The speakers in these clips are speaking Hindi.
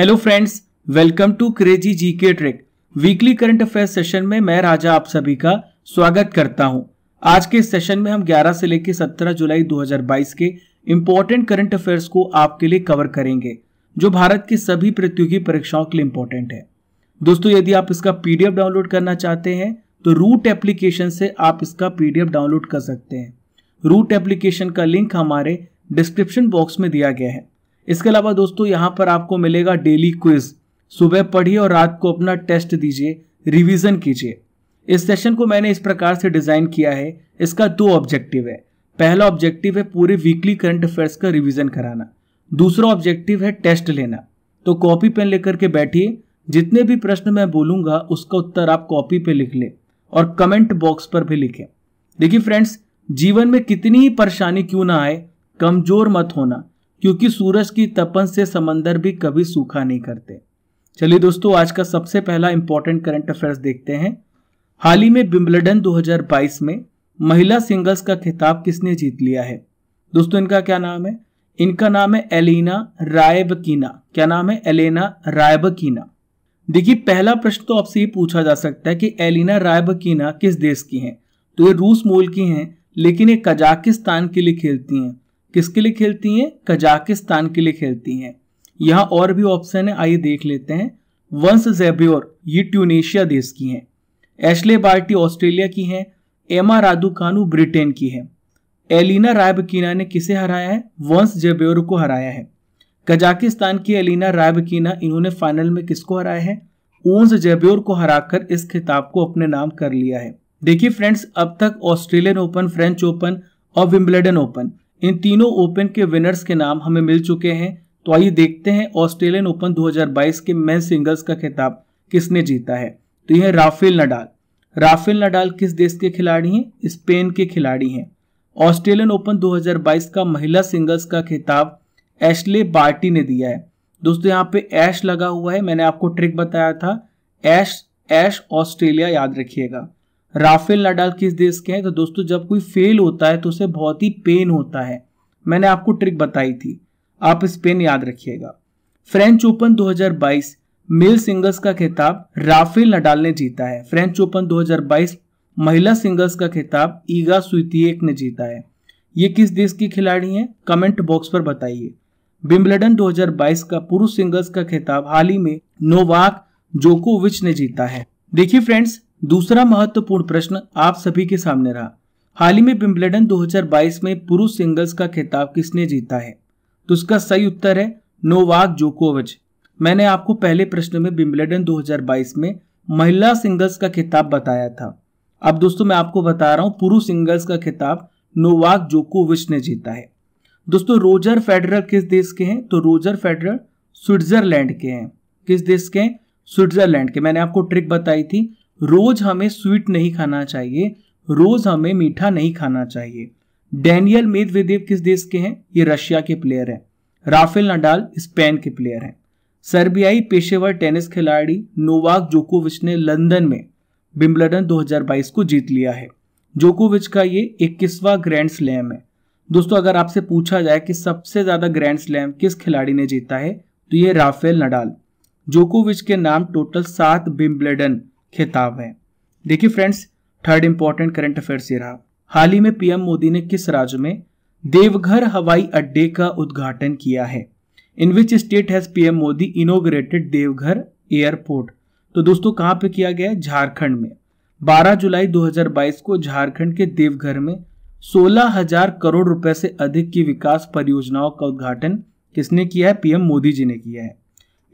hello friends welcome to crazy G K trick weekly current affair session में मैं राजा आप सभी का स्वागत करता हूं आज के सेशन में हम 11 से लेकर 17 जुलाई 2022 के इम्पोर्टेंट करंट अफेयर्स को आपके लिए कवर करेंगे जो भारत की सभी प्रतियोगी परीक्षाओं के लिए इम्पोर्टेंट है दोस्तों यदि आप इसका पीडीएफ डाउनलोड करना चाहते हैं तो रूट एप्लीकेशन से आप इसका पीडीएफ डाउनलोड कर सकते हैं रूट एप्लीकेशन का लिंक हमारे डिस्क्रिप्शन बॉक्स में दिया गया है इसके अलावा दोस्तों यहाँ पर आपको मिलेगा डेली क्विज सुबह पढ़िए और रात को अपना टेस्ट दीजिए रिविजन कीजिए इस सेशन को मैंने इस प्रकार से डिज़ाइन किया है इसका दो ऑब्जेक्टिव है पहला ऑब्जेक्टिव है पूरे वीकली करंट अफेयर्स का रिवीजन कराना दूसरा ऑब्जेक्टिव है टेस्ट लेना तो कॉपी पेन लेकर के बैठिए जितने भी प्रश्न मैं बोलूंगा उसका उत्तर आप कॉपी पे लिख लें और कमेंट बॉक्स पर भी लिखें देखिए फ्रेंड्स जीवन में कितनी ही परेशानी क्यों ना आए कमज़ोर मत होना क्योंकि सूरज की तपन से समंदर भी कभी सूखा नहीं करते चलिए दोस्तों आज का सबसे पहला इंपॉर्टेंट करंट अफेयर्स देखते हैं हाल ही में बिम्बलडन 2022 में महिला सिंगल्स का खिताब किसने जीत लिया है दोस्तों इनका क्या नाम है इनका नाम है एलिना रायबकीना क्या नाम है एलेना रायबकीना देखिए पहला प्रश्न तो आपसे ये पूछा जा सकता है कि एलिना रायबकीना किस देश की हैं तो ये रूस मूल की हैं लेकिन ये कजाकिस्तान के लिए खेलती हैं किसके लिए खेलती हैं कजाकिस्तान के लिए खेलती हैं यहाँ और भी ऑप्शन है आइए देख लेते हैं वंस जेब्योर ये ट्यूनेशिया देश की हैं एशले बार्टी ऑस्ट्रेलिया की हैं एमा राधू कानू ब्रिटेन की है एलिना रायबकीना ने किसे हराया है वंस जेब्योर को हराया है कजाकिस्तान की एलिना रायबकीना इन्होंने फाइनल में किसको हराया है ओंस जेब्योर को हराकर इस खिताब को अपने नाम कर लिया है देखिए फ्रेंड्स अब तक ऑस्ट्रेलियन ओपन फ्रेंच ओपन और विम्बलडन ओपन इन तीनों ओपन के विनर्स के नाम हमें मिल चुके हैं तो आइए देखते हैं ऑस्ट्रेलियन ओपन 2022 के मेन सिंगल्स का खिताब किसने जीता है तो यह राफेल नडाल राफेल नडाल किस देश के खिलाड़ी हैं स्पेन के खिलाड़ी हैं ऑस्ट्रेलियन ओपन 2022 का महिला सिंगल्स का खिताब एशले बार्टी ने दिया है दोस्तों यहाँ पे ऐश लगा हुआ है मैंने आपको ट्रिक बताया था ऐश ऐश ऑस्ट्रेलिया याद रखिएगा राफेल नडाल किस देश के हैं तो दोस्तों जब कोई फेल होता है तो उसे बहुत ही पेन होता है मैंने आपको ट्रिक बताई थी आप इस पेन याद रखिएगा फ्रेंच ओपन 2022 मेल सिंगल्स का खिताब राफेल नडाल ने जीता है फ्रेंच ओपन 2022 महिला सिंगल्स का खिताब ईगा सुइतियक ने जीता है ये किस देश की खिलाड़ी हैं कमेंट बॉक्स पर बताइए बिम्बलडन 2022 का पुरुष सिंगल्स का खिताब हाल ही में नोवाक जोकोविच ने जीता है देखिए फ्रेंड्स दूसरा महत्वपूर्ण प्रश्न आप सभी के सामने रहा हाल ही में विम्बलेडन 2022 में पुरुष सिंगल्स का खिताब किसने जीता है तो उसका सही उत्तर है नोवाक जोकोविच मैंने आपको पहले प्रश्न में विम्बलेडन 2022 में महिला सिंगल्स का खिताब बताया था अब दोस्तों मैं आपको बता रहा हूँ पुरुष सिंगल्स का खिताब नोवाक जोकोविच ने जीता है दोस्तों रोजर फेडरर किस देश के हैं तो रोजर फेडरर स्विट्जरलैंड के हैं किस देश के हैं स्विट्जरलैंड के मैंने आपको ट्रिक बताई थी रोज हमें स्वीट नहीं खाना चाहिए रोज हमें मीठा नहीं खाना चाहिए डैनियल मेदवेदेव किस देश के हैं ये रशिया के प्लेयर हैं राफेल नडाल स्पेन के प्लेयर हैं सर्बियाई पेशेवर टेनिस खिलाड़ी नोवाक जोकोविच ने लंदन में बिम्बलडन 2022 को जीत लिया है जोकोविच का ये इक्कीसवा ग्रैंड स्लैम है दोस्तों अगर आपसे पूछा जाए कि सबसे ज़्यादा ग्रैंड स्लैम किस खिलाड़ी ने जीता है तो ये राफेल नडाल जोकोविच के नाम टोटल सात बिम्बलडन खिताब है देखिए friends third important current affairs ये रहा हाल ही में पीएम मोदी ने किस राज्य में देवघर हवाई अड्डे का उद्घाटन किया है in which state has PM Modi inaugurated Deoghar airport तो दोस्तों कहाँ पे किया गया है झारखंड में 12 जुलाई 2022 को झारखंड के देवघर में सोलह हजार करोड़ रुपए से अधिक की विकास परियोजनाओं का उद्घाटन किसने किया है पीएम मोदी जी ने किया है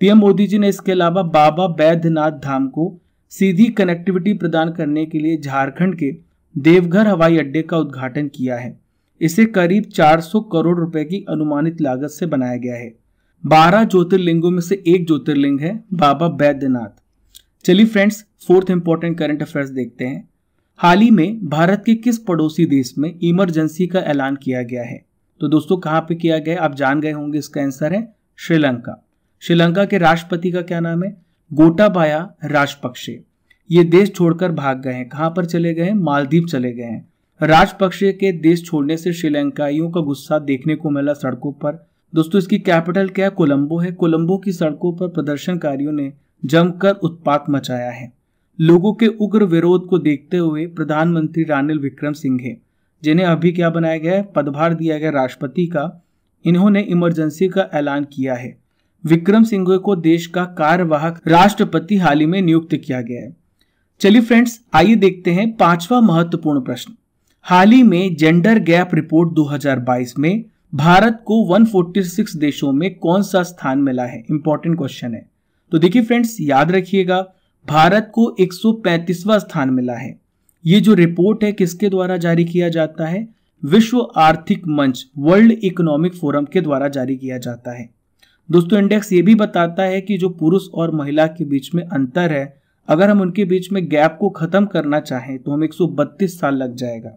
पीएम मोदी जी ने इसके अलावा बाबा बैद्यनाथ धाम को सीधी कनेक्टिविटी प्रदान करने के लिए झारखंड के देवघर हवाई अड्डे का उद्घाटन किया है इसे करीब 400 करोड़ रुपए की अनुमानित लागत से बनाया गया है 12 ज्योतिर्लिंगों में से एक ज्योतिर्लिंग है बाबा बैद्यनाथ चलिए friends fourth important current affairs देखते हैं हाल ही में भारत के किस पड़ोसी देश में इमरजेंसी का ऐलान किया गया है तो दोस्तों कहाँ पे किया गया आप जान गए होंगे इसका आंसर है श्रीलंका श्रीलंका के राष्ट्रपति का क्या नाम है गोटाबाया राजपक्षे ये देश छोड़कर भाग गए हैं कहाँ पर चले गए मालदीव चले गए हैं राजपक्षे के देश छोड़ने से श्रीलंकाइयों का गुस्सा देखने को मिला सड़कों पर दोस्तों इसकी कैपिटल क्या है कोलंबो है कोलंबो की सड़कों पर प्रदर्शनकारियों ने जमकर उत्पात मचाया है लोगों के उग्र विरोध को देखते हुए प्रधानमंत्री रानिल विक्रम सिंघे जिन्हें अभी क्या बनाया गया है पदभार दिया गया राष्ट्रपति का इन्होंने इमरजेंसी का ऐलान किया है विक्रम सिंघे को देश का कार्यवाहक राष्ट्रपति हाल ही में नियुक्त किया गया है चलिए फ्रेंड्स आइए देखते हैं पांचवा महत्वपूर्ण प्रश्न हाल ही में जेंडर गैप रिपोर्ट 2022 में भारत को 146 देशों में कौन सा स्थान मिला है इंपॉर्टेंट क्वेश्चन है तो देखिए फ्रेंड्स याद रखिएगा भारत को 135वां स्थान मिला है ये जो रिपोर्ट है किसके द्वारा जारी किया जाता है विश्व आर्थिक मंच वर्ल्ड इकोनॉमिक फोरम के द्वारा जारी किया जाता है दोस्तों इंडेक्स ये भी बताता है कि जो पुरुष और महिला के बीच में अंतर है अगर हम उनके बीच में गैप को खत्म करना चाहें तो हमें एक साल लग जाएगा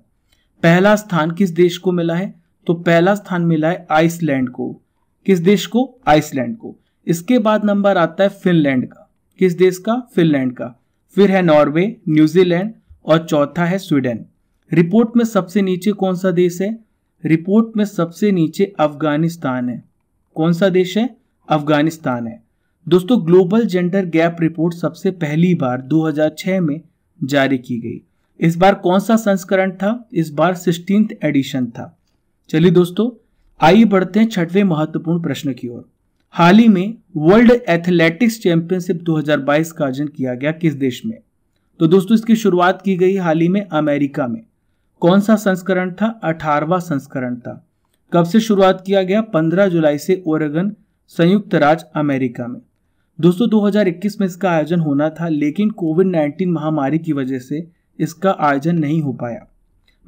पहला स्थान किस देश को मिला है तो पहला स्थान मिला है आइसलैंड को किस देश को आइसलैंड को इसके बाद नंबर आता है फिनलैंड का किस देश का फिनलैंड का फिर है नॉर्वे न्यूजीलैंड और चौथा है स्वीडन रिपोर्ट में सबसे नीचे कौन सा देश है रिपोर्ट में सबसे नीचे अफगानिस्तान है कौन सा देश है अफगानिस्तान है दोस्तों ग्लोबल जेंडर गैप रिपोर्ट सबसे पहली बार 2006 में जारी की गई इस बार कौन सा संस्करण था इस बार सिक्सटीन एडिशन था चलिए दोस्तों आइए बढ़ते हैं छठवें महत्वपूर्ण प्रश्न की ओर हाल ही में वर्ल्ड एथलेटिक्स चैंपियनशिप 2022 का आयोजन किया गया किस देश में तो दोस्तों इसकी शुरुआत की गई हाल ही में अमेरिका में कौन सा संस्करण था अठारवा संस्करण था कब से शुरुआत किया गया 15 जुलाई से ओरेगन संयुक्त राज्य अमेरिका में दोस्तों 2021 में इसका आयोजन होना था लेकिन कोविड 19 महामारी की वजह से इसका आयोजन नहीं हो पाया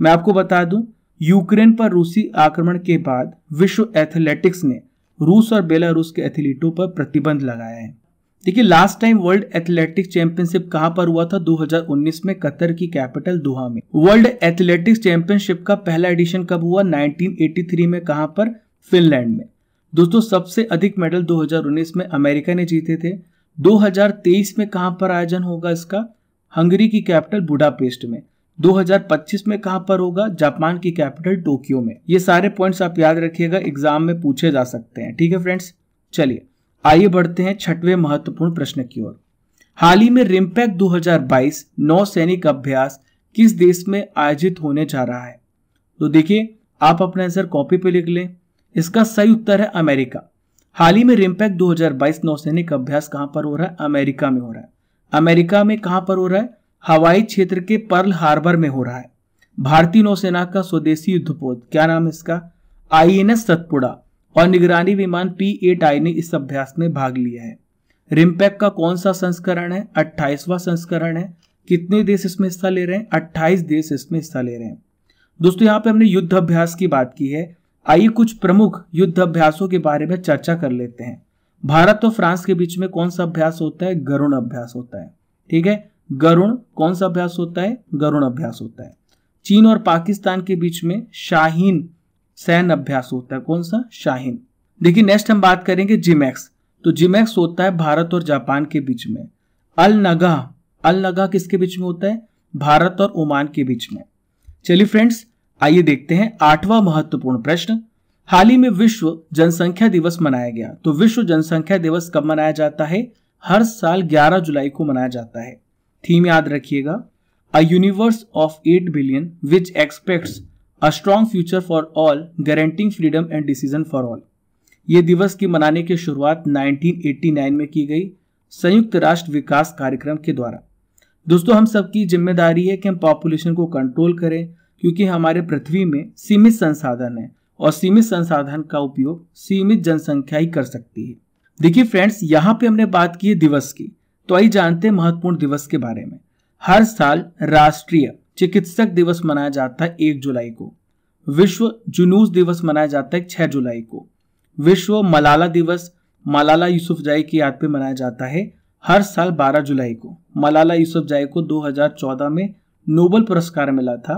मैं आपको बता दूं यूक्रेन पर रूसी आक्रमण के बाद विश्व एथलेटिक्स ने रूस और बेलारूस के एथलीटों पर प्रतिबंध लगाया है देखिए last time world athletics championship कहां पर हुआ था 2019 में कतर की कैपिटल दोहा में वर्ल्ड एथलेटिक्स चैंपियनशिप का पहला एडिशन कब हुआ 1983 में कहां पर फिनलैंड में दोस्तों सबसे अधिक मेडल 2019 में अमेरिका ने जीते थे 2023 में कहां पर आयोजन होगा इसका हंगरी की कैपिटल बुडापेस्ट में 2025 में कहां पर होगा जापान की कैपिटल टोक्यो में ये सारे पॉइंट्स आप याद रखिएगा एग्जाम में पूछे जा सकते हैं ठीक है फ्रेंड्स चलिए आइए बढ़ते हैं छठवें महत्वपूर्ण प्रश्न की ओर हाल ही में रिमपैक 2022 सैनिक अभ्यास किस देश में आयोजित होने जा रहा है तो देखिए आप अपना आंसर कॉपी पे लिख लें इसका सही उत्तर है अमेरिका हाल ही में रिमपैक 2022 नौसैनिक अभ्यास कहां पर हो रहा है अमेरिका में हो रहा है अमेरिका में कहां पर हो रहा है हवाई क्षेत्र के पर्ल हार्बर में हो रहा है भारतीय नौसेना का स्वदेशी युद्धपोत क्या नाम है इसका आई एन एस सतपुड़ा और निगरानी विमान पी एट आई ने इस अभ्यास में भाग लिया है रिमपैक का कौन सा संस्करण है अट्ठाईसवां संस्करण है कितने देश इसमें हिस्सा ले रहे हैं अट्ठाईस देश इसमें हिस्सा ले रहे हैं दोस्तों यहाँ पे हमने युद्ध अभ्यास की बात की है आइए कुछ प्रमुख युद्ध अभ्यासों के बारे में चर्चा कर लेते हैं भारत और फ्रांस के बीच में कौन सा अभ्यास होता है गरुण अभ्यास होता है ठीक है गरुण कौन सा अभ्यास होता है गरुण अभ्यास होता है चीन और पाकिस्तान के बीच में शाहीन सैन अभ्यास होता है कौन सा शाहीन देखिए नेक्स्ट हम बात करेंगे जिमैक्स तो जिमैक्स होता है भारत और जापान के बीच में अल नगा अल नगा किसके बीच में होता है भारत और ओमान के बीच में चलिए फ्रेंड्स आइए देखते हैं आठवां महत्वपूर्ण प्रश्न हाल ही में विश्व जनसंख्या दिवस मनाया गया तो विश्व जनसंख्या दिवस कब मनाया जाता है हर साल 11 जुलाई को मनाया जाता है थीम याद रखिएगा a universe of 8 billion which expects a strong future for all guaranteeing freedom and decision for all ये दिवस की मनाने की शुरुआत 1989 में की गई संयुक्त राष्ट्र विकास कार्यक्रम के द्वारा दोस्तों हम सबकी जिम्मेदारी है कि हम पॉपुलेशन को कंट्रोल करें क्योंकि हमारे पृथ्वी में सीमित संसाधन है और सीमित संसाधन का उपयोग सीमित जनसंख्या ही कर सकती है देखिए फ्रेंड्स यहाँ पे हमने बात की है दिवस की तो आइए जानते हैं महत्वपूर्ण दिवस के बारे में हर साल राष्ट्रीय चिकित्सक दिवस मनाया जाता है एक जुलाई को विश्व जुनूस दिवस मनाया जाता है छह जुलाई को विश्व मलाला दिवस मलाला यूसुफ जाई की याद पे मनाया जाता है हर साल 12 जुलाई को मलाला यूसुफ जाई को 2014 में नोबल पुरस्कार मिला था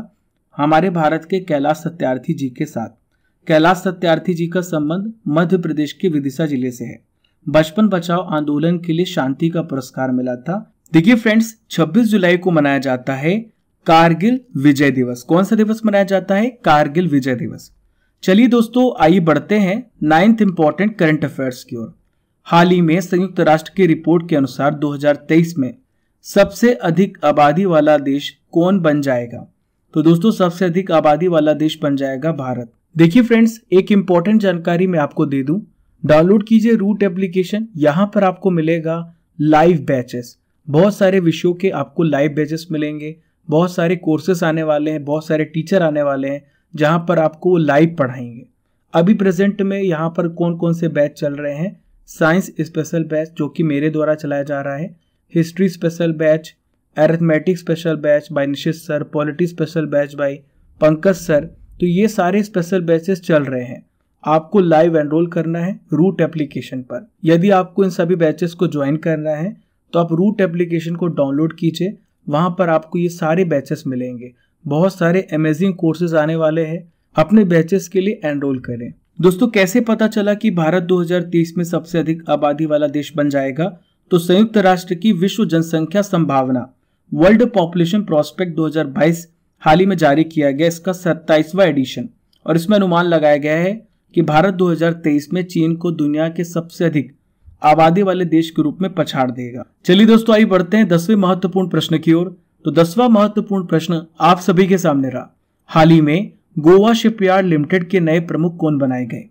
हमारे भारत के कैलाश सत्यार्थी जी के साथ कैलाश सत्यार्थी जी का संबंध मध्य प्रदेश के विदिशा जिले से है बचपन बचाओ आंदोलन के लिए शांति का पुरस्कार मिला था देखिए फ्रेंड्स 26 जुलाई को मनाया जाता है कारगिल विजय दिवस कौन सा दिवस मनाया जाता है कारगिल विजय दिवस चलिए दोस्तों आइए बढ़ते हैं नाइन्थ इंपॉर्टेंट करंट अफेयर्स की ओर हाल ही में संयुक्त राष्ट्र की रिपोर्ट के अनुसार 2023 में सबसे अधिक आबादी वाला देश कौन बन जाएगा तो दोस्तों सबसे अधिक आबादी वाला देश बन जाएगा भारत देखिए फ्रेंड्स एक इम्पोर्टेंट जानकारी मैं आपको दे दूं डाउनलोड कीजिए रूट एप्लीकेशन यहाँ पर आपको मिलेगा लाइव बैचेस बहुत सारे विषयों के आपको लाइव बैचेस मिलेंगे बहुत सारे कोर्सेस आने वाले हैं बहुत सारे टीचर आने वाले हैं जहाँ पर आपको लाइव पढ़ाएंगे अभी प्रेजेंट में यहाँ पर कौन कौन से बैच चल रहे हैं साइंस स्पेशल बैच जो कि मेरे द्वारा चलाया जा रहा है history special batch arithmetic special batch by Nishit sir polity special batch by Pankaj sir तो ये सारे स्पेशल बैचेस चल रहे हैं आपको लाइव एनरोल करना है रूट एप्लीकेशन पर यदि आपको इन सभी बैचेस को ज्वाइन करना है तो आप रूट एप्लीकेशन को डाउनलोड कीजिए वहाँ पर आपको ये सारे बैचेस मिलेंगे बहुत सारे अमेजिंग कोर्सेज आने वाले हैं अपने बैचेस के लिए एनरोल करें दोस्तों कैसे पता चला कि भारत 2030 में सबसे अधिक आबादी वाला देश बन जाएगा तो संयुक्त राष्ट्र की विश्व जनसंख्या संभावना वर्ल्ड पॉपुलेशन प्रोस्पेक्ट 2022 हाल ही में जारी किया गया इसका सत्ताईसवा एडिशन और इसमें अनुमान लगाया गया है कि भारत 2023 में चीन को दुनिया के सबसे अधिक आबादी वाले देश के रूप में पछाड़ देगा चलिए दोस्तों आइए बढ़ते हैं दसवें महत्वपूर्ण प्रश्न की ओर तो दसवां महत्वपूर्ण प्रश्न आप सभी के सामने रहा हाल ही में गोवा शिपयार्ड लिमिटेड के नए प्रमुख कौन बनाए गए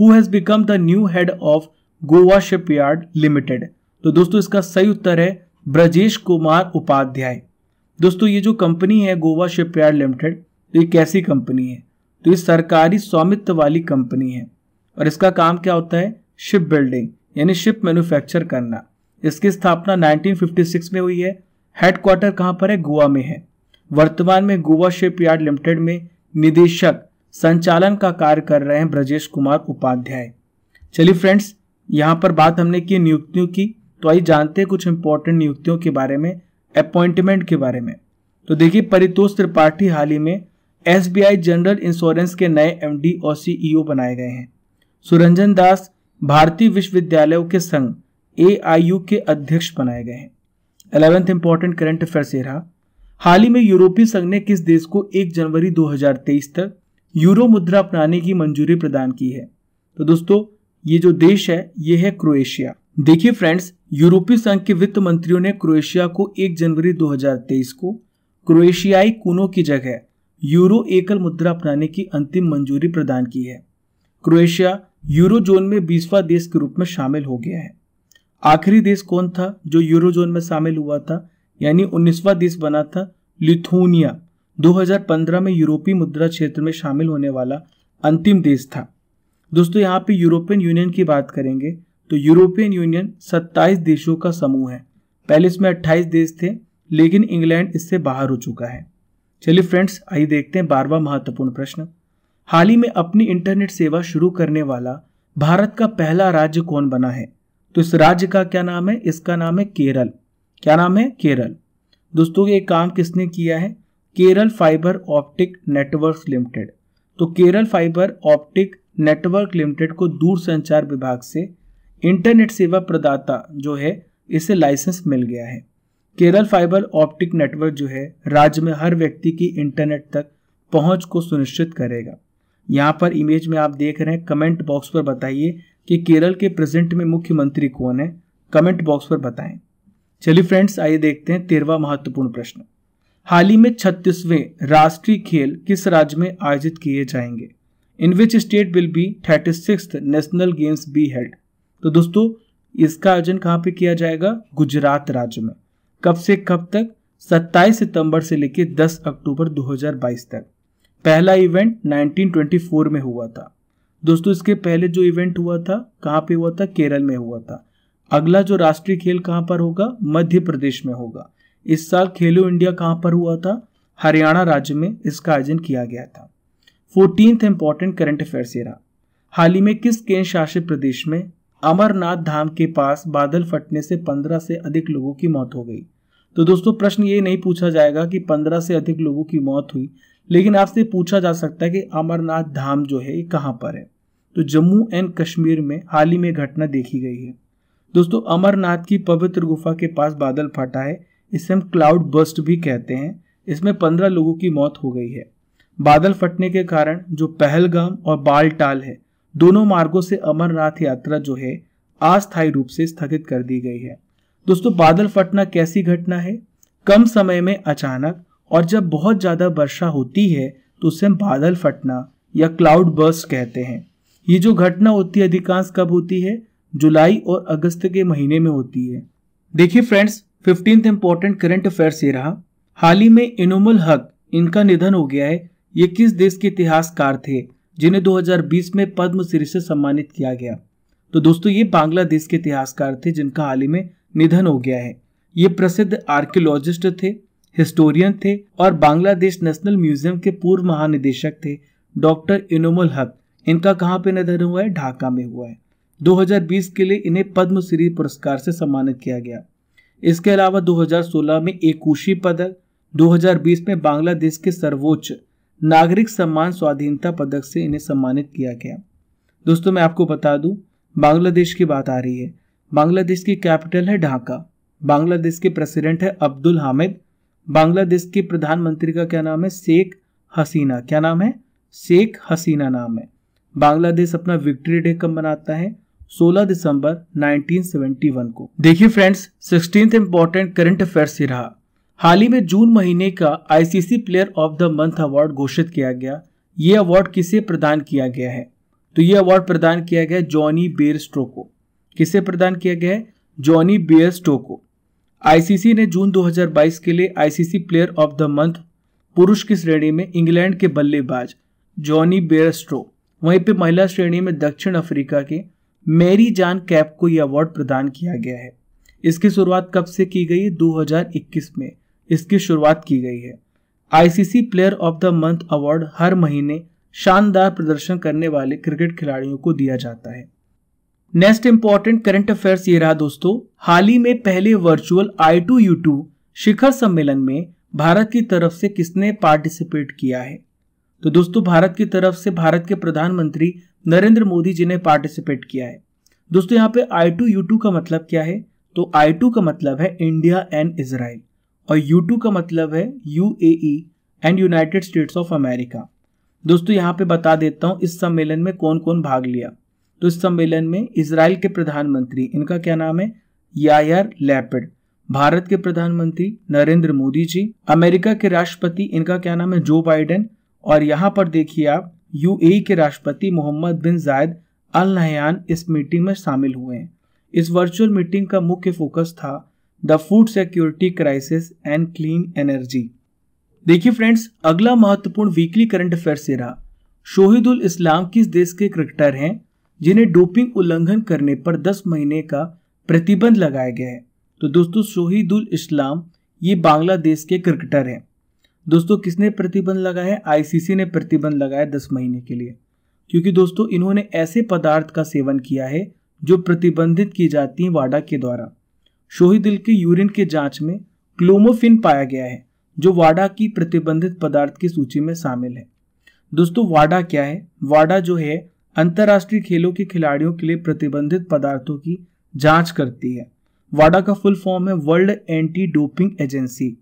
who has become the new head of Goa shipyard limited तो दोस्तों इसका सही उत्तर है ब्रजेश कुमार उपाध्याय दोस्तों ये जो कंपनी है गोवा शिपयार्ड लिमिटेड तो ये कैसी कंपनी है तो ये सरकारी स्वामित्व वाली कंपनी है और इसका काम क्या होता है शिप बिल्डिंग यानी शिप मैन्युफैक्चर करना इसकी स्थापना 1956 में हुई है हेडक्वार्टर कहाँ पर है गोवा में है वर्तमान में गोवा शिप यार्ड लिमिटेड में निदेशक संचालन का कार्य कर रहे हैं ब्रजेश कुमार उपाध्याय चलिए फ्रेंड्स यहाँ पर बात हमने की नियुक्तियों की तो आइए जानते हैं कुछ इंपॉर्टेंट नियुक्तियों के बारे में अपॉइंटमेंट के बारे में तो देखिए परितोष त्रिपाठी हाल ही में एस जनरल इंश्योरेंस के नए एम और सी e बनाए गए हैं सुरंजन दास भारतीय विश्वविद्यालयों के संघ ए के अध्यक्ष बनाए गए हैं अलेवेंथ इंपॉर्टेंट करंट अफेयर से रहा हाल ही में यूरोपीय संघ ने किस देश को 1 जनवरी 2023 तक यूरो मुद्रा अपनाने की मंजूरी प्रदान की है तो दोस्तों ये जो देश है ये है क्रोएशिया देखिए फ्रेंड्स यूरोपीय संघ के वित्त मंत्रियों ने क्रोएशिया को 1 जनवरी 2023 को क्रोएशियाई कूनों की जगह यूरो एकल मुद्रा अपनाने की अंतिम मंजूरी प्रदान की है क्रोएशिया यूरो जोन में बीसवा देश के रूप में शामिल हो गया है आखिरी देश कौन था जो यूरो जोन में शामिल हुआ था यानी उन्नीसवा देश बना था लिथुनिया 2015 में यूरोपीय मुद्रा क्षेत्र में शामिल होने वाला अंतिम देश था दोस्तों यहाँ पे यूरोपियन यूनियन की बात करेंगे तो यूरोपियन यूनियन 27 देशों का समूह है पहले इसमें 28 देश थे लेकिन इंग्लैंड इससे बाहर हो चुका है चलिए फ्रेंड्स आइए देखते हैं बारवा महत्वपूर्ण प्रश्न हाल ही में अपनी इंटरनेट सेवा शुरू करने वाला भारत का पहला राज्य कौन बना है तो इस राज्य का क्या नाम है इसका नाम है केरल क्या नाम है केरल दोस्तों ये काम किसने किया है Kerala fibre optic network limited तो Kerala fibre optic network limited को दूरसंचार विभाग से इंटरनेट सेवा प्रदाता जो है इसे लाइसेंस मिल गया है केरल फाइबर ऑप्टिक नेटवर्क जो है राज्य में हर व्यक्ति की इंटरनेट तक पहुंच को सुनिश्चित करेगा यहाँ पर इमेज में आप देख रहे हैं कमेंट बॉक्स पर बताइए कि केरल के प्रेजेंट में मुख्यमंत्री कौन है कमेंट बॉक्स पर बताएं चलिए फ्रेंड्स आइए देखते हैं तेरवा महत्वपूर्ण प्रश्न हाल ही में छत्तीसवें राष्ट्रीय खेल किस राज्य में आयोजित किए जाएंगे in which state will be thirty national games be held तो दोस्तों इसका आयोजन कहाँ पे किया जाएगा गुजरात राज्य में कब से कब तक 27 सितंबर से लेकर 10 अक्टूबर 2022 तक पहला इवेंट 1924 में हुआ था दोस्तों इसके पहले जो इवेंट हुआ था कहाँ पे हुआ था केरल में हुआ था अगला जो राष्ट्रीय खेल कहाँ पर होगा मध्य प्रदेश में होगा इस साल खेलो इंडिया कहाँ पर हुआ था हरियाणा राज्य में इसका आयोजन किया गया था फोर्टीन इंपॉर्टेंट करंट अफेयर्स ये रहा हाल ही में किस केंद्र शासित प्रदेश में अमरनाथ धाम के पास बादल फटने से पंद्रह से अधिक लोगों की मौत हो गई तो दोस्तों प्रश्न ये नहीं पूछा जाएगा कि पंद्रह से अधिक लोगों की मौत हुई लेकिन आपसे पूछा जा सकता है कि अमरनाथ धाम जो है ये कहाँ पर है तो जम्मू एंड कश्मीर में हाल ही में घटना देखी गई है दोस्तों अमरनाथ की पवित्र गुफा के पास बादल फटा है इसे हम क्लाउड बस्ट भी कहते हैं इसमें पंद्रह लोगों की मौत हो गई है बादल फटने के कारण जो पहलगाम और बालटाल है दोनों मार्गों से अमरनाथ यात्रा जो है अस्थायी रूप से स्थगित कर दी गई है दोस्तों बादल फटना कैसी घटना है कम समय में अचानक और जब बहुत ज़्यादा वर्षा होती है तो उसे हम बादल फटना या क्लाउड बर्स्ट कहते हैं ये जो घटना होती है अधिकांश कब होती है जुलाई और अगस्त के महीने में होती है देखिए friends fifteenth important current affair से रहा हाल ही में इनोमल हक इनका निधन हो गया है ये किस देश के इतिहासकार थे जिन्हें 2020 में पद्म श्री से सम्मानित किया गया तो दोस्तों ये बांग्लादेश के इतिहासकार थे जिनका हाल ही में निधन हो गया है ये प्रसिद्ध आर्कियोलॉजिस्ट थे हिस्टोरियन थे और बांग्लादेश नेशनल म्यूजियम के पूर्व महानिदेशक थे डॉक्टर इनोमल हक इनका कहाँ पे निधन हुआ है ढाका में हुआ है 2020 के लिए इन्हें पद्मश्री पुरस्कार से सम्मानित किया गया इसके अलावा 2016 में एकुशी पदक 2020 में बांग्लादेश के सर्वोच्च नागरिक सम्मान स्वाधीनता पदक से इन्हें सम्मानित किया गया दोस्तों मैं आपको बता दूं बांग्लादेश की बात आ रही है बांग्लादेश की कैपिटल है ढाका बांग्लादेश के प्रेसिडेंट है अब्दुल हामिद बांग्लादेश के प्रधानमंत्री का क्या नाम है शेख हसीना क्या नाम है शेख हसीना नाम है बांग्लादेश अपना विक्ट्री डे कब मनाता है 16 दिसंबर 1971 को देखिए friends sixteen important current affairs ही रहा हाल ही में जून महीने का ICC player of the month award घोषित किया गया ये अवार्ड किसे प्रदान किया गया है तो ये अवार्ड प्रदान किया गया जॉनी बेयर स्ट्रो को किसे प्रदान किया गया है जॉनी बेयर स्ट्रो को आईसीसी ने जून 2022 के लिए ICC player of the month पुरुष की श्रेणी में इंग्लैंड के बल्लेबाज जॉनी बेयर स्ट्रो वहीं पे महिला श्रेणी में दक्षिण अफ्रीका के मेरी जान कैप को यह अवार्ड प्रदान किया गया है इसकी शुरुआत कब से की गई 2021 में इसकी शुरुआत की गई है ICC player of the month award हर महीने शानदार प्रदर्शन करने वाले क्रिकेट खिलाड़ियों को दिया जाता है नेक्स्ट इंपॉर्टेंट करंट अफेयर्स ये रहा दोस्तों हाल ही में पहले virtual I two U two शिखर सम्मेलन में भारत की तरफ से किसने पार्टिसिपेट किया है तो दोस्तों भारत की तरफ से भारत के प्रधानमंत्री नरेंद्र मोदी जी ने पार्टिसिपेट किया है दोस्तों यहाँ पे आई टू यू टू का मतलब क्या है तो आई टू का मतलब है इंडिया एंड इसराइल और यू टू का मतलब है U and United States of America दोस्तों यहाँ पे बता देता हूँ इस सम्मेलन में कौन कौन भाग लिया तो इस सम्मेलन में इसराइल के प्रधानमंत्री इनका क्या नाम है यायर लैपिड भारत के प्रधानमंत्री नरेंद्र मोदी जी अमेरिका के राष्ट्रपति इनका क्या नाम है जो बाइडेन और यहाँ पर देखिए आप यू e के राष्ट्रपति मोहम्मद बिन जायद अल नहयान इस मीटिंग में शामिल हुए हैं इस वर्चुअल मीटिंग का मुख्य फोकस था the food security crisis and clean energy देखिए फ्रेंड्स अगला महत्वपूर्ण वीकली करंट अफेयर से रहा शोहिदुल इस्लाम किस देश के क्रिकेटर हैं जिन्हें डोपिंग उल्लंघन करने पर 10 महीने का प्रतिबंध लगाया गया है तो दोस्तों शोहिदुल इस्लाम ये बांग्लादेश के क्रिकेटर हैं दोस्तों किसने प्रतिबंध लगाया है आईसीसी ने प्रतिबंध लगाया दस महीने के लिए क्योंकि दोस्तों इन्होंने ऐसे पदार्थ का सेवन किया है जो प्रतिबंधित की जाती है वाडा के द्वारा दिल के यूरिन के जांच में क्लोमोफिन पाया गया है जो वाडा की प्रतिबंधित पदार्थ की सूची में शामिल है दोस्तों वाडा क्या है वाडा जो है अंतर्राष्ट्रीय खेलों के खिलाड़ियों के लिए प्रतिबंधित पदार्थों की जांच करती है वाडा का फुल फॉर्म है वर्ल्ड एंटी डोपिंग एजेंसी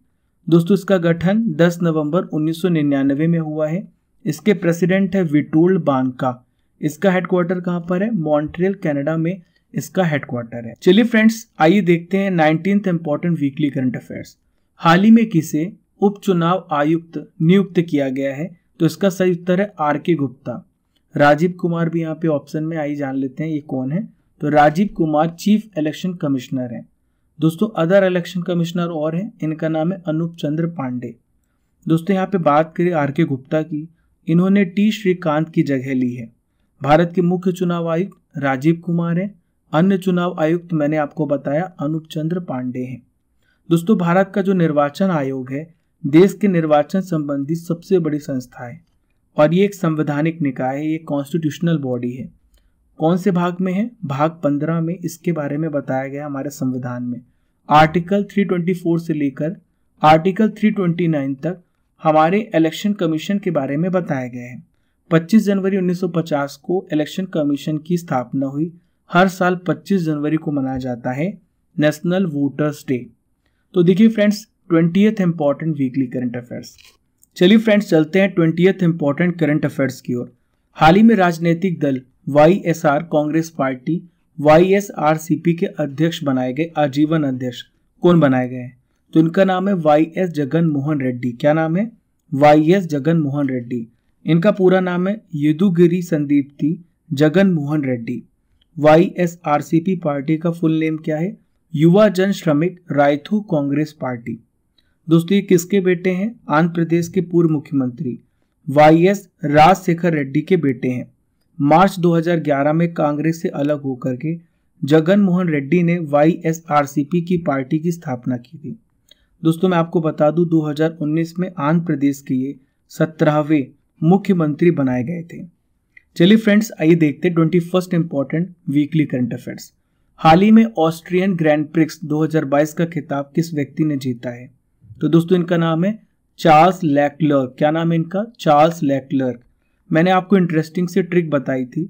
दोस्तों इसका गठन 10 नवंबर 1999 में हुआ है इसके प्रेसिडेंट है विटोल्ड बानका इसका हेडक्वार्टर कहाँ पर है मॉन्ट्रियल कनाडा में इसका हेडक्वार्टर है चलिए फ्रेंड्स आइए देखते हैं nineteen important weekly current affairs हाल ही में किसे उपचुनाव आयुक्त नियुक्त किया गया है तो इसका सही उत्तर है आर के गुप्ता राजीव कुमार भी यहाँ पे ऑप्शन में आई जान लेते हैं ये कौन है तो Rajiv Kumar chief election commissioner है दोस्तों अदर इलेक्शन कमिश्नर और हैं इनका नाम है अनूप चंद्र पांडे दोस्तों यहाँ पे बात करें आर के गुप्ता की इन्होंने टी श्रीकांत की जगह ली है भारत के मुख्य चुनाव आयुक्त राजीव कुमार हैं अन्य चुनाव आयुक्त मैंने आपको बताया अनूप चंद्र पांडे हैं दोस्तों भारत का जो निर्वाचन आयोग है देश के निर्वाचन संबंधी सबसे बड़ी संस्था है और ये एक संवैधानिक निकाय है ये कॉन्स्टिट्यूशनल बॉडी है कौन से भाग में है भाग पंद्रह में इसके बारे में बताया गया हमारे संविधान में आर्टिकल 324 से लेकर आर्टिकल 329 तक हमारे इलेक्शन कमीशन के बारे में बताया गया है 25 जनवरी 1950 को इलेक्शन कमीशन की स्थापना हुई हर साल 25 जनवरी को मनाया जाता है नेशनल वोटर्स डे तो देखिए friends twenty important weekly current affairs चलिए फ्रेंड्स चलते हैं ट्वेंटी इंपॉर्टेंट करंट अफेयर्स की ओर हाल ही में राजनीतिक दल Y S R Congress party Y S R C P के अध्यक्ष बनाए गए आजीवन अध्यक्ष कौन बनाए गए हैं तो इनका नाम है वाई एस जगन मोहन रेड्डी क्या नाम है वाई एस जगन मोहन रेड्डी इनका पूरा नाम है Yeduguri Sandinti Jagan Mohan Reddy Y S R C P party का फुल नेम क्या है युवा जन श्रमिक रायथू कांग्रेस पार्टी दोस्तों ये किसके बेटे हैं आंध्र प्रदेश के पूर्व मुख्यमंत्री वाई एस राजशेखर रेड्डी के बेटे हैं मार्च 2011 में कांग्रेस से अलग होकर के जगन मोहन रेड्डी ने Y S R C P की पार्टी की स्थापना की थी दोस्तों मैं आपको बता दूं 2019 में आंध्र प्रदेश के ये सत्रहवें मुख्यमंत्री बनाए गए थे चलिए फ्रेंड्स आइए देखते twenty first important weekly current affairs हाल ही में ऑस्ट्रियन ग्रैंड प्रिक्स 2022 का खिताब किस व्यक्ति ने जीता है तो दोस्तों इनका नाम है चार्ल्स लैकलर्क क्या नाम है इनका चार्ल्स लैकलर्क मैंने आपको इंटरेस्टिंग सी ट्रिक बताई थी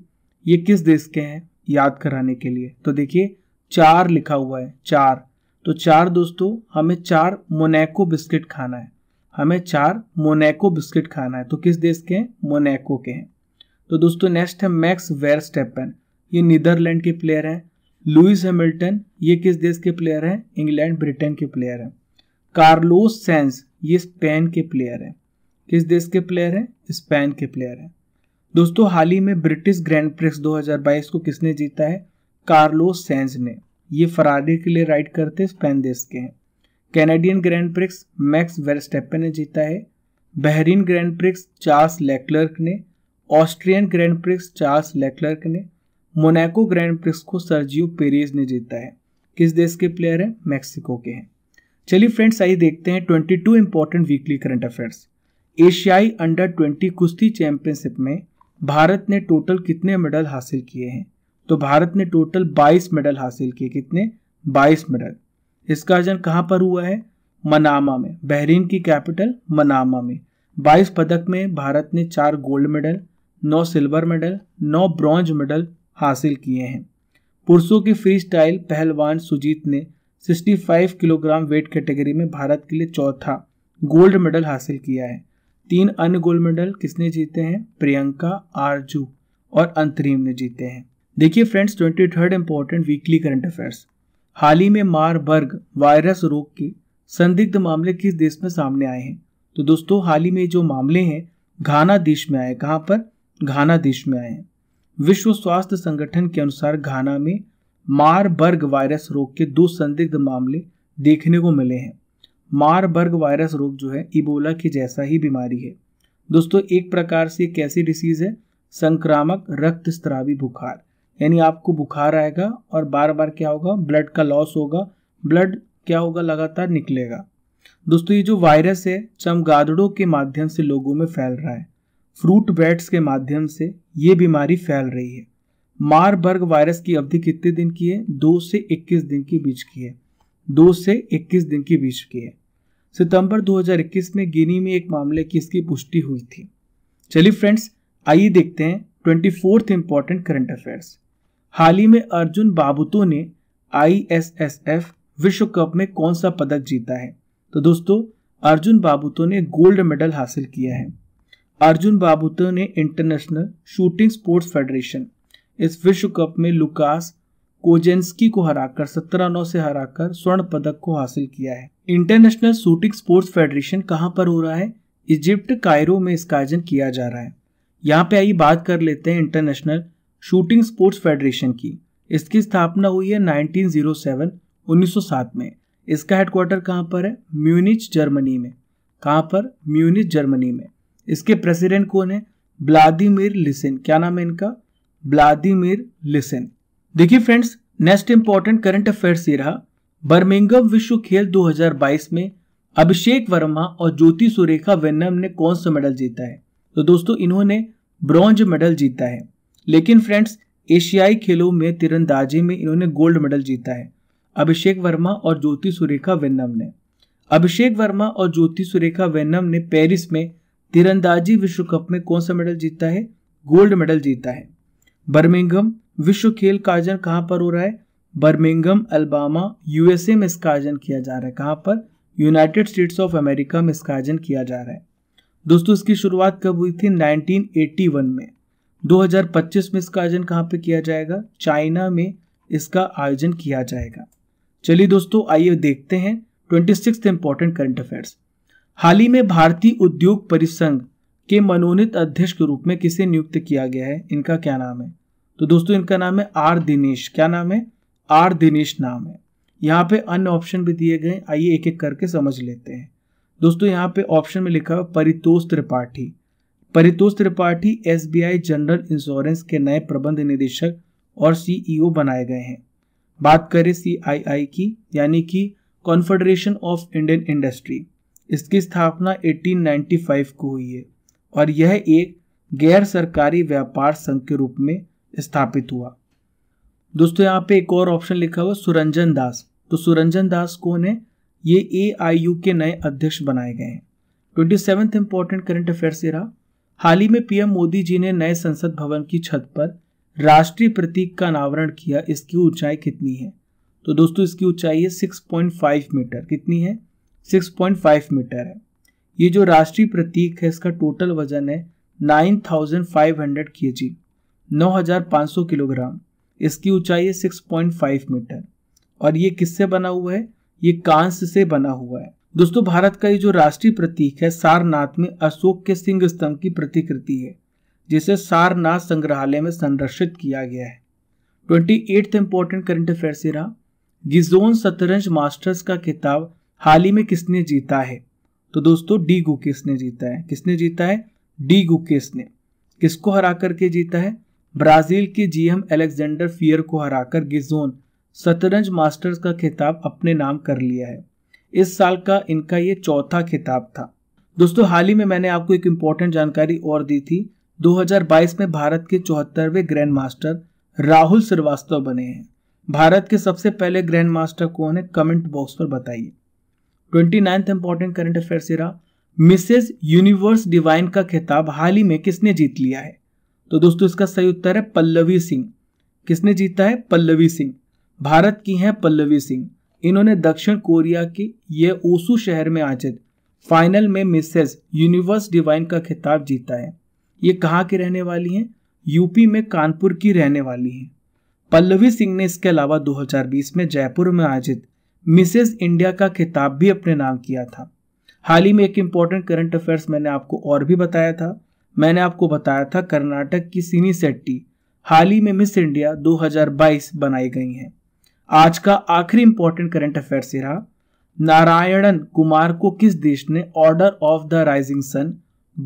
ये किस देश के हैं याद कराने के लिए तो देखिए चार लिखा हुआ है चार तो चार दोस्तों हमें चार मोनेको बिस्किट खाना है हमें चार मोनेको बिस्किट खाना है तो किस देश के हैं मोनेको के हैं तो दोस्तों नेक्स्ट है मैक्स स्टेपन ये नीदरलैंड के प्लेयर हैं लुइस हैमिल्टन ये किस देश के प्लेयर हैं इंग्लैंड ब्रिटेन के प्लेयर हैं कार्लोस सेंस ये स्पेन के प्लेयर हैं किस देश के प्लेयर हैं स्पेन के प्लेयर हैं दोस्तों हाल ही में ब्रिटिश ग्रैंड प्रिक्स 2022 को किसने जीता है कार्लोस सेंस ने ये फरारी के लिए राइड करते स्पेन देश के हैं Canadian grand prix Max Verstappen ने जीता है Bahrain grand prix Charles Leclerc ने Austrian grand prix Charles Leclerc ने मोनाको ग्रैंड प्रिक्स को सर्जियो पेरेज ने जीता है किस देश के प्लेयर हैं मैक्सिको के हैं चलिए फ्रेंड्स आइए देखते हैं 22 two important weekly current affairs एशियाई अंडर 20 कुश्ती चैंपियनशिप में भारत ने टोटल कितने मेडल हासिल किए हैं तो भारत ने टोटल 22 मेडल हासिल किए कितने 22 मेडल इसका आयोजन कहाँ पर हुआ है मनामा में बहरीन की कैपिटल मनामा में 22 पदक में भारत ने चार गोल्ड मेडल नौ सिल्वर मेडल नौ ब्रॉन्ज मेडल हासिल किए हैं पुरुषों की फ्री स्टाइल पहलवान सुजीत ने 65 किलोग्राम वेट कैटेगरी में भारत के लिए चौथा गोल्ड मेडल हासिल किया है तीन अन्य गोल्ड मेडल किसने जीते हैं प्रियंका आरजू और अंतरीम ने जीते हैं देखिए friends twenty third important weekly current affairs हाल ही में मारबर्ग वायरस रोग के संदिग्ध मामले किस देश में सामने आए हैं तो दोस्तों हाल ही में जो मामले हैं घाना देश में आए कहाँ पर घाना देश में आए हैं विश्व स्वास्थ्य संगठन के अनुसार घाना में मारबर्ग वायरस रोग के दो संदिग्ध मामले देखने को मिले हैं मारबर्ग वायरस रोग जो है इबोला की जैसा ही बीमारी है दोस्तों एक प्रकार से कैसी डिसीज़ है संक्रामक रक्त स्त्रावी बुखार यानी आपको बुखार आएगा और बार बार क्या होगा ब्लड का लॉस होगा ब्लड क्या होगा लगातार निकलेगा दोस्तों ये जो वायरस है चमगादड़ों के माध्यम से लोगों में फैल रहा है फ्रूट बैट्स के माध्यम से ये बीमारी फैल रही है मारबर्ग वायरस की अवधि कितने दिन की है दो से इक्कीस दिन के बीच की है दो से इक्कीस दिन के बीच की है सितंबर 2021 में गिनी में एक मामले की इसकी पुष्टि हुई थी चलिए फ्रेंड्स आइए देखते हैं twenty fourth important current affairs हाल ही में अर्जुन बाबूतो ने एफ विश्व कप में कौन सा पदक जीता है तो दोस्तों अर्जुन बाबूतो ने गोल्ड मेडल हासिल किया है अर्जुन बाबूत ने इंटरनेशनल शूटिंग स्पोर्ट्स फेडरेशन इस विश्व कप में लुकास कोजेंस्की को हराकर सत्रह नौ से हराकर स्वर्ण पदक को हासिल किया है इंटरनेशनल शूटिंग स्पोर्ट्स फेडरेशन कहां पर हो रहा है इजिप्ट कायरो में इसका आयोजन किया जा रहा है यहाँ पे आइए बात कर लेते हैं इंटरनेशनल शूटिंग स्पोर्ट्स फेडरेशन की इसकी स्थापना हुई है 1907 1907 में इसका हेडक्वार्टर कहाँ पर है म्यूनिच जर्मनी में कहाँ पर म्यूनिच जर्मनी में इसके प्रेसिडेंट कौन है ब्लादिमिर लिसेन क्या नाम है इनका ब्लादिमिर लिसेन देखिए friends next important current affairs ये रहा बर्मिंगम विश्व खेल 2022 में अभिषेक वर्मा और ज्योति सुरेखा वेन्नम ने कौन सा मेडल जीता है तो दोस्तों इन्होंने ब्रॉन्ज मेडल जीता है लेकिन फ्रेंड्स एशियाई खेलों में तिरंदाजी में इन्होंने गोल्ड मेडल जीता है अभिषेक वर्मा और ज्योति सुरेखा वेन्नम ने अभिषेक वर्मा और ज्योति सुरेखा वेन्नम ने पेरिस में तीरंदाजी विश्व कप में कौन सा मेडल जीतता है गोल्ड मेडल जीता है बर्मिंगम विश्व खेल का आयोजन कहाँ पर हो रहा है बर्मिंगम अल्बामा यूएसए में इसका आयोजन किया जा रहा है कहाँ पर यूनाइटेड स्टेट्स ऑफ अमेरिका में इसका आयोजन किया जा रहा है दोस्तों इसकी शुरुआत कब हुई थी 1981 में 2025 में इसका आयोजन कहाँ पे किया जाएगा चाइना में इसका आयोजन किया जाएगा चलिए दोस्तों आइए देखते हैं twenty six important current affairs हाल ही में भारतीय उद्योग परिसंघ के मनोनीत अध्यक्ष के रूप में किसे नियुक्त किया गया है इनका क्या नाम है तो दोस्तों इनका नाम है आर दिनेश क्या नाम है आर दिनेश नाम है यहाँ पे अन्य ऑप्शन भी दिए गए आइए एक एक करके समझ लेते हैं दोस्तों यहाँ पे ऑप्शन में लिखा है Paritosh Tripathi Paritosh Tripathi as general insurance के नए प्रबंध निदेशक और सीईओ बनाए गए हैं बात करें सीआईआई की यानी कि कॉन्फेडरेशन ऑफ इंडियन इंडस्ट्री इसकी स्थापना 1895 को हुई है और यह एक गैर सरकारी व्यापार संघ के रूप में स्थापित हुआ दोस्तों यहाँ पे एक और ऑप्शन लिखा हुआ सुरंजन दास तो सुरंजन दास कौन है ये ए आई यू के नए अध्यक्ष बनाए गए हैं twenty seventh important current affair से रहा हाल ही में पीएम मोदी जी ने नए संसद भवन की छत पर राष्ट्रीय प्रतीक का अनावरण किया इसकी ऊंचाई कितनी है तो दोस्तों इसकी ऊंचाई है 6.5 मीटर कितनी है 6.5 मीटर है ये जो राष्ट्रीय प्रतीक है इसका टोटल वजन है 9,500 थाउजेंड फाइव 9,500 किलोग्राम इसकी ऊंचाई है 6.5 मीटर और ये किससे बना हुआ है ये कांस्य से बना हुआ है दोस्तों भारत का ये जो राष्ट्रीय प्रतीक है सारनाथ में अशोक के सिंह स्तंभ की प्रतिकृति है जिसे सारनाथ संग्रहालय में संरक्षित किया गया है twenty eighth important current affair से रहा गिजोन शतरंज मास्टर्स का किताब हाल ही में किसने जीता है तो दोस्तों डी गुकेस ने जीता है किसने जीता है डी गुकेस ने किसको हरा करके जीता है ब्राजील के जीएम एलेक्जेंडर फियर को हराकर गिजोन शतरंज मास्टर्स का खिताब अपने नाम कर लिया है इस साल का इनका ये चौथा खिताब था दोस्तों हाल ही में मैंने आपको एक इम्पोर्टेंट जानकारी और दी थी 2022 में भारत के चौहत्तरवे ग्रैंड मास्टर राहुल श्रीवास्तव बने हैं भारत के सबसे पहले ग्रैंड मास्टर कौन है कमेंट बॉक्स पर बताइए twenty ninth important current affair से रहा मिसेज यूनिवर्स डिवाइन का खिताब हाल ही में किसने जीत लिया है तो दोस्तों इसका सही उत्तर है पल्लवी सिंह किसने जीता है पल्लवी सिंह भारत की हैं पल्लवी सिंह इन्होंने दक्षिण कोरिया के ये ओसू शहर में आयोजित फाइनल में मिसेज यूनिवर्स डिवाइन का खिताब जीता है ये कहाँ की रहने वाली हैं यूपी में कानपुर की रहने वाली हैं पल्लवी सिंह ने इसके अलावा 2020 में जयपुर में आयोजित मिसेस इंडिया का खिताब भी अपने नाम किया था हाल ही में एक इम्पॉर्टेंट करंट अफेयर्स मैंने आपको और भी बताया था मैंने आपको बताया था कर्नाटक की सीनी सेट्टी हाल ही में मिस इंडिया 2022 बनाई गई हैं आज का आखिरी इम्पोर्टेंट करंट अफेयर से रहा नारायणन कुमार को किस देश ने order of the rising sun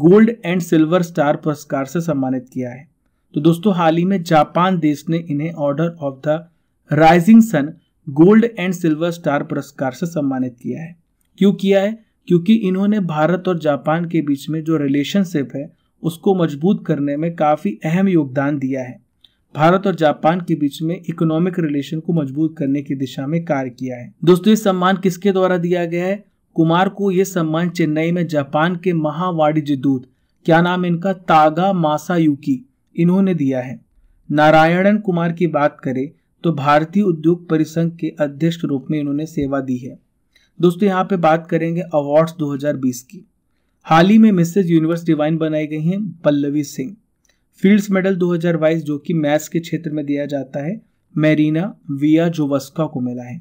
gold and silver star पुरस्कार से सम्मानित किया है तो दोस्तों हाल ही में जापान देश ने इन्हें order of the rising sun gold and silver star पुरस्कार से सम्मानित किया है क्यों किया है क्योंकि इन्होंने भारत और जापान के बीच में जो रिलेशनशिप है उसको मजबूत करने में काफ़ी अहम योगदान दिया है भारत और जापान के बीच में इकोनॉमिक रिलेशन को मजबूत करने की दिशा में कार्य किया है दोस्तों ये सम्मान किसके द्वारा दिया गया है कुमार को ये सम्मान चेन्नई में जापान के महावाणिज्य दूत क्या नाम इनका तागा मासायुकी इन्होंने दिया है नारायणन कुमार की बात करें तो भारतीय उद्योग परिसंघ के अध्यक्ष के रूप में इन्होंने सेवा दी है दोस्तों यहाँ पे बात करेंगे अवार्ड्स 2020 की हाल ही में मिसेज यूनिवर्स डिवाइन बनाई गई हैं पल्लवी सिंह फील्ड्स मेडल 2022 जो कि मैथ्स के क्षेत्र में दिया जाता है मैरीना विया जोवस्का को मिला है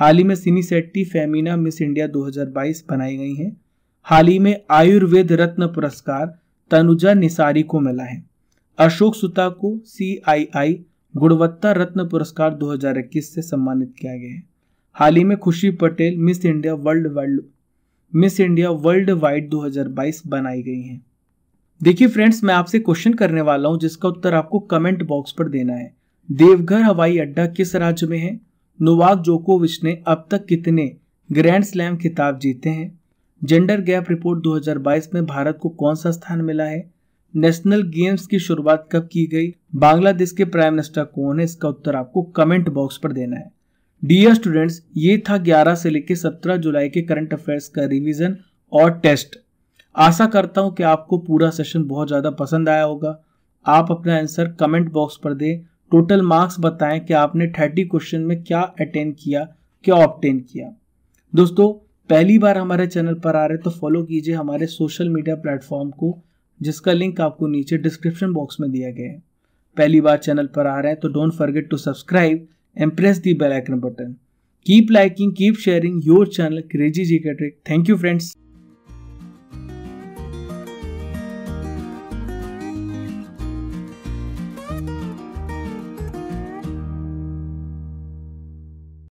हाल ही में सिनी सेट्टी फेमिना मिस इंडिया 2022 बनाई गई हैं हाल ही में आयुर्वेद रत्न पुरस्कार तनुजा निसारी को मिला है अशोक सुता को सी आई आई गुणवत्ता रत्न पुरस्कार 2021 से सम्मानित किया गया है हाल ही में Khushi Patel miss India world world miss India world wide 2022 बनाई गई हैं देखिए फ्रेंड्स मैं आपसे क्वेश्चन करने वाला हूं जिसका उत्तर आपको कमेंट बॉक्स पर देना है देवघर हवाई अड्डा किस राज्य में है नोवाक जोकोविच ने अब तक कितने ग्रैंड स्लैम खिताब जीते हैं जेंडर गैप रिपोर्ट 2022 में भारत को कौन सा स्थान मिला है नेशनल गेम्स की शुरुआत कब की गई बांग्लादेश के प्राइम मिनिस्टर कौन है इसका उत्तर आपको कमेंट बॉक्स पर देना है डियर स्टूडेंट्स ये था 11 से लेकर 17 जुलाई के करंट अफेयर्स का रिवीजन और टेस्ट आशा करता हूँ कि आपको पूरा सेशन बहुत ज़्यादा पसंद आया होगा आप अपना आंसर कमेंट बॉक्स पर दें टोटल मार्क्स बताएं कि आपने 30 क्वेश्चन में क्या अटेंड किया क्या ऑप्टेन किया दोस्तों पहली बार हमारे चैनल पर आ रहे तो फॉलो कीजिए हमारे सोशल मीडिया प्लेटफॉर्म को जिसका लिंक आपको नीचे डिस्क्रिप्शन बॉक्स में दिया गया है पहली बार चैनल पर आ रहे हैं तो don't forget to subscribe and press the bell icon button keep liking keep sharing your channel crazy ji का ट्रिक थैंक यू फ्रेंड्स